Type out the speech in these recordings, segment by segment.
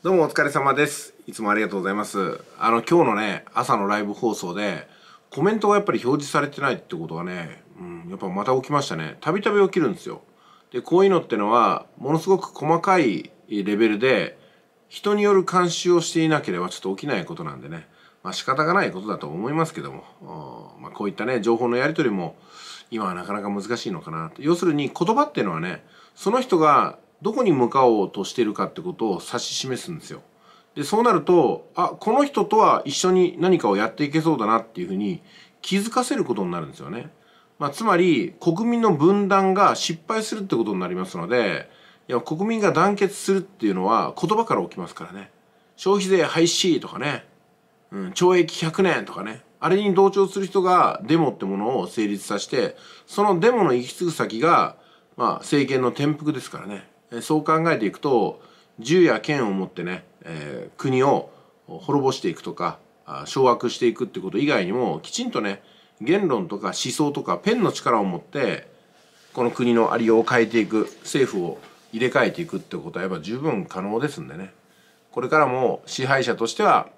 どうもお疲れ様です。いつもありがとうございます。あの、今日のね、朝のライブ放送で、コメントがやっぱり表示されてないってことはね、うん、やっぱまた起きましたね。たびたび起きるんですよ。で、こういうのってのは、ものすごく細かいレベルで、人による監修をしていなければちょっと起きないことなんでね、まあ仕方がないことだと思いますけども、まあこういったね、情報のやり取りも、今はなかなか難しいのかな要するに言葉っていうのはね、その人がどこに向かおうとしてるかってことを指し示すんですよ。でそうなるとあこの人とは一緒に何かをやっていけそうだなっていうふうに気づかせることになるんですよね。まあ、つまり国民の分断が失敗するってことになりますのでいや国民が団結するっていうのは言葉から起きますからね消費税廃止とかね、うん、懲役100年とかねあれに同調する人がデモってものを成立させてそのデモの行き着く先が、まあ、政権の転覆ですからね。そう考えていくと銃や剣を持ってね、えー、国を滅ぼしていくとか掌握していくってこと以外にもきちんとね言論とか思想とかペンの力を持ってこの国のありようを変えていく政府を入れ替えていくってことはやっぱ十分可能ですんでねこれからも支配者としては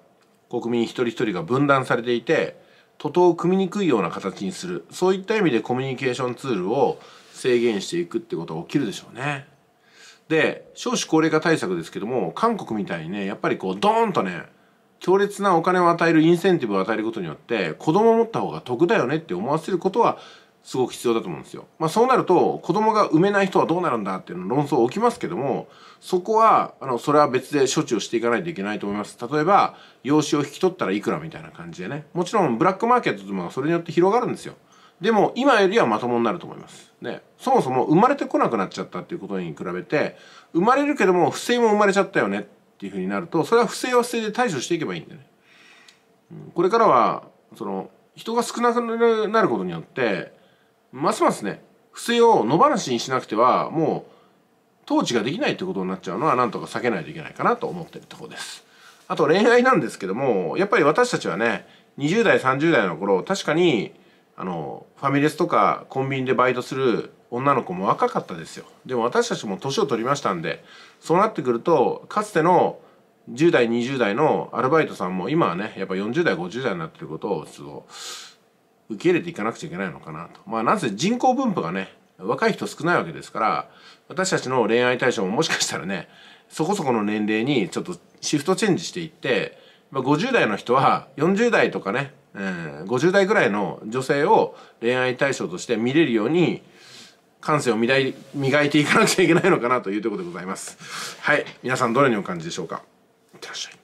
国民一人一人が分断されていて徒党を組みにくいような形にするそういった意味でコミュニケーションツールを制限していくってことが起きるでしょうね。で少子高齢化対策ですけども韓国みたいにねやっぱりこうドーンとね強烈なお金を与えるインセンティブを与えることによって子供を持った方が得だよねって思わせることはすごく必要だと思うんですよ。まあ、そうなると子供が産めない人はどうなるんだっていう論争起きますけどもそこはあのそれは別で処置をしていかないといけないと思います。例えば養子を引き取ったらいくらみたいな感じでねもちろんブラックマーケットともそれによって広がるんですよ。でも今よりはまともになると思います。ね、そもそも生まれてこなくなっちゃったっていうことに比べて生まれるけども不正も生まれちゃったよねっていうふうになるとそれは不正は不正で対処していけばいいんでね。これからはその人が少なくなることによってますますね不正を野放しにしなくてはもう統治ができないってことになっちゃうのはなんとか避けないといけないかなと思ってるとこです。あと恋愛なんですけどもやっぱり私たちはね20代30代の頃確かにあのファミレスとかコンビニでバイトする女の子も若かったですよでも私たちも年を取りましたんでそうなってくるとかつての10代20代のアルバイトさんも今はねやっぱ40代50代になってることをちょっと受け入れていかなくちゃいけないのかなとまあなぜ人口分布がね若い人少ないわけですから私たちの恋愛対象ももしかしたらねそこそこの年齢にちょっとシフトチェンジしていって、まあ、50代の人は40代とかねえー、50代ぐらいの女性を恋愛対象として見れるように感性を磨いていかなくちゃいけないのかなというところでございます。はい皆さんどのようにお感じでしょうかいってらっしゃい。